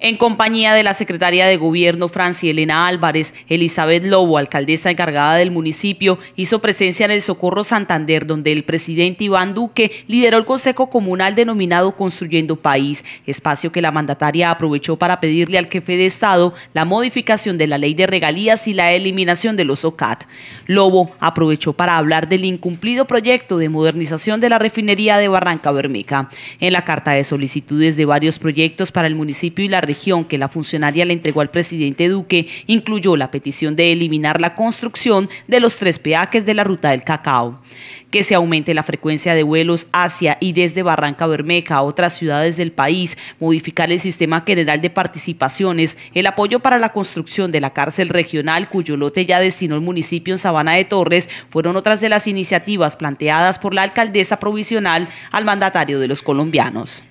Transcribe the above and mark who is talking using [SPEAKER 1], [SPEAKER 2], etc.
[SPEAKER 1] en compañía de la secretaria de Gobierno Franci Elena Álvarez, Elizabeth Lobo, alcaldesa encargada del municipio, hizo presencia en el Socorro Santander, donde el presidente Iván Duque lideró el Consejo Comunal denominado Construyendo País, espacio que la mandataria aprovechó para pedirle al jefe de Estado la modificación de la ley de regalías y la eliminación de los OCAT. Lobo aprovechó para hablar del incumplido proyecto de modernización de la refinería de Barranca Bermeca. En la carta de solicitudes de varios proyectos para el municipio y la región que la funcionaria le entregó al presidente Duque incluyó la petición de eliminar la construcción de los tres peajes de la ruta del cacao, que se aumente la frecuencia de vuelos hacia y desde Barranca Bermeja a otras ciudades del país, modificar el sistema general de participaciones, el apoyo para la construcción de la cárcel regional cuyo lote ya destinó el municipio en Sabana de Torres, fueron otras de las iniciativas planteadas por la alcaldesa provisional al mandatario de los colombianos.